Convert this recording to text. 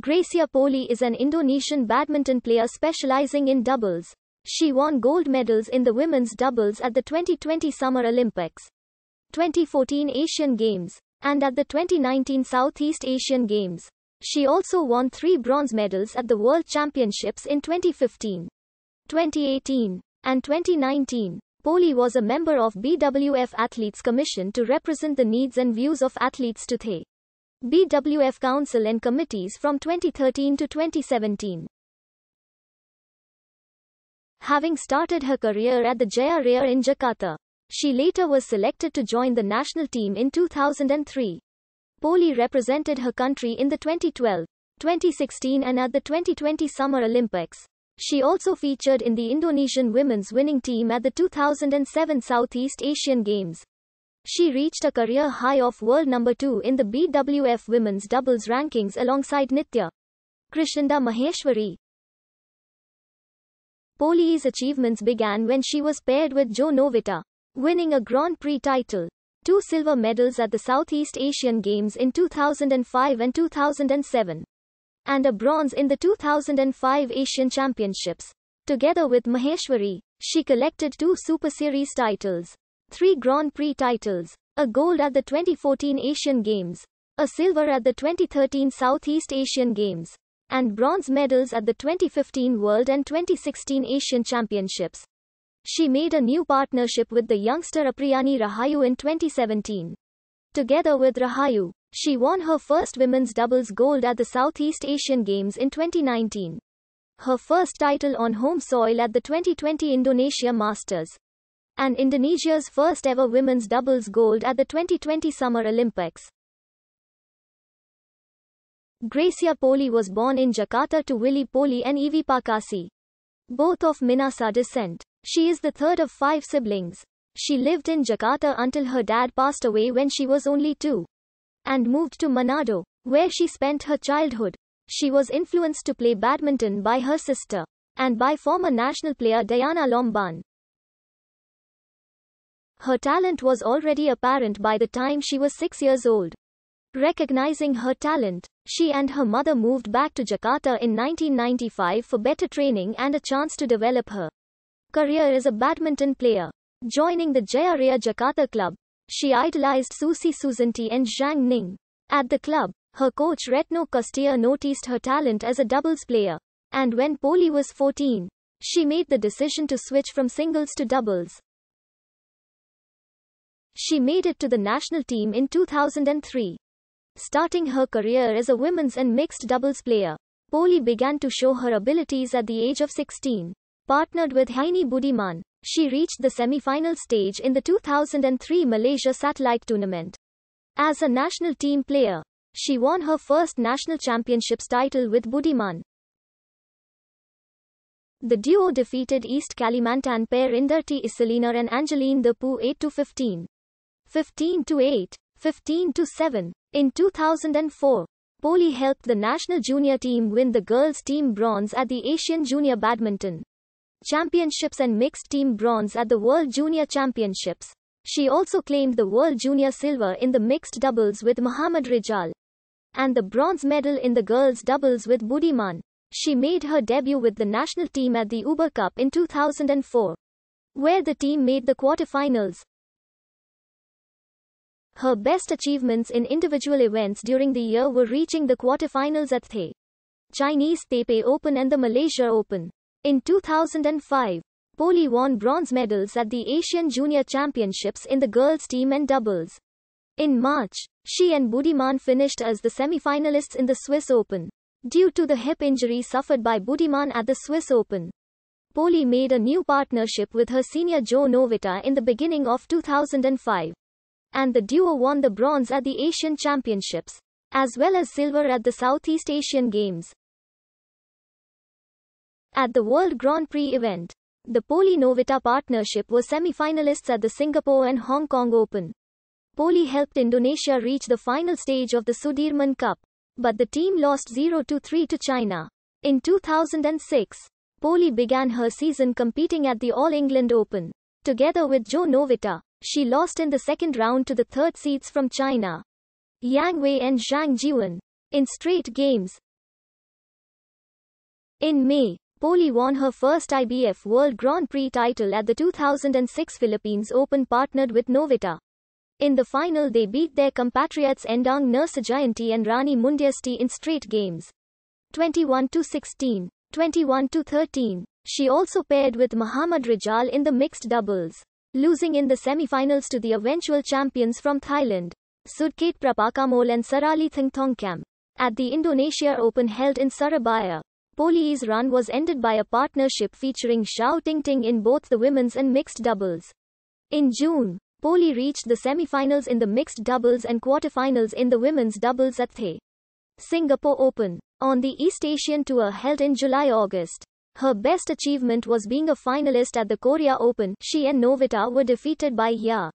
Gracia Poli is an Indonesian badminton player specializing in doubles. She won gold medals in the women's doubles at the 2020 Summer Olympics, 2014 Asian Games, and at the 2019 Southeast Asian Games. She also won three bronze medals at the World Championships in 2015, 2018, and 2019. Poli was a member of BWF Athletes Commission to represent the needs and views of athletes to the BWF Council and committees from 2013 to 2017. Having started her career at the Jaya Rare in Jakarta, she later was selected to join the national team in 2003. Poli represented her country in the 2012, 2016 and at the 2020 Summer Olympics. She also featured in the Indonesian women's winning team at the 2007 Southeast Asian Games. She reached a career high of world number 2 in the BWF women's doubles rankings alongside Nitya Krishinda Maheshwari. Poli's achievements began when she was paired with Joe Novita, winning a Grand Prix title, two silver medals at the Southeast Asian Games in 2005 and 2007, and a bronze in the 2005 Asian Championships. Together with Maheshwari, she collected two Super Series titles three Grand Prix titles, a gold at the 2014 Asian Games, a silver at the 2013 Southeast Asian Games, and bronze medals at the 2015 World and 2016 Asian Championships. She made a new partnership with the youngster Apriyani Rahayu in 2017. Together with Rahayu, she won her first women's doubles gold at the Southeast Asian Games in 2019. Her first title on home soil at the 2020 Indonesia Masters and Indonesia's first ever women's doubles gold at the 2020 Summer Olympics. Gracia Poli was born in Jakarta to Willy Poli and Ivi Pakasi. Both of Minasa descent. She is the third of five siblings. She lived in Jakarta until her dad passed away when she was only two. And moved to Manado, where she spent her childhood. She was influenced to play badminton by her sister. And by former national player Diana Lomban. Her talent was already apparent by the time she was six years old. Recognizing her talent, she and her mother moved back to Jakarta in 1995 for better training and a chance to develop her career as a badminton player. Joining the Jayaraya Jakarta club, she idolized Susi Susanti and Zhang Ning. At the club, her coach Retno Kostia noticed her talent as a doubles player. And when Poli was 14, she made the decision to switch from singles to doubles. She made it to the national team in 2003. Starting her career as a women's and mixed doubles player, Poli began to show her abilities at the age of 16. Partnered with Haini Budiman, she reached the semi-final stage in the 2003 Malaysia Satellite Tournament. As a national team player, she won her first national championships title with Budiman. The duo defeated East Kalimantan pair Inderti Iselina and Angeline Depu 8-15. 15 to 8, 15 to 7. In 2004, Poli helped the national junior team win the girls' team bronze at the Asian Junior Badminton Championships and mixed team bronze at the World Junior Championships. She also claimed the World Junior silver in the mixed doubles with Muhammad Rijal and the bronze medal in the girls' doubles with Budiman. She made her debut with the national team at the Uber Cup in 2004, where the team made the quarterfinals. Her best achievements in individual events during the year were reaching the quarterfinals at the Chinese Taipei Open and the Malaysia Open. In 2005, Poli won bronze medals at the Asian Junior Championships in the girls' team and doubles. In March, she and Budiman finished as the semi-finalists in the Swiss Open. Due to the hip injury suffered by Budiman at the Swiss Open, Poli made a new partnership with her senior Joe Novita in the beginning of 2005 and the duo won the bronze at the Asian Championships, as well as silver at the Southeast Asian Games. At the World Grand Prix event, the Poli Novita partnership were semi-finalists at the Singapore and Hong Kong Open. Poli helped Indonesia reach the final stage of the Sudirman Cup, but the team lost 0-3 to China. In 2006, Poli began her season competing at the All England Open, together with Joe Novita. She lost in the second round to the third seeds from China, Yang Wei and Zhang Jiwen, in straight games. In May, Poli won her first IBF World Grand Prix title at the 2006 Philippines Open partnered with Novita. In the final they beat their compatriots Endang Nursajayanti and Rani Mundiasti in straight games. 21-16, 21-13. She also paired with Muhammad Rijal in the mixed doubles losing in the semi-finals to the eventual champions from Thailand, Sudkate Prapakamol and Sarali Thingthongkam. At the Indonesia Open held in Surabaya, Poli's run was ended by a partnership featuring Xiao Tingting in both the women's and mixed doubles. In June, Poli reached the semi-finals in the mixed doubles and quarter-finals in the women's doubles at the Singapore Open. On the East Asian Tour held in July-August, her best achievement was being a finalist at the Korea Open. She and Novita were defeated by Ya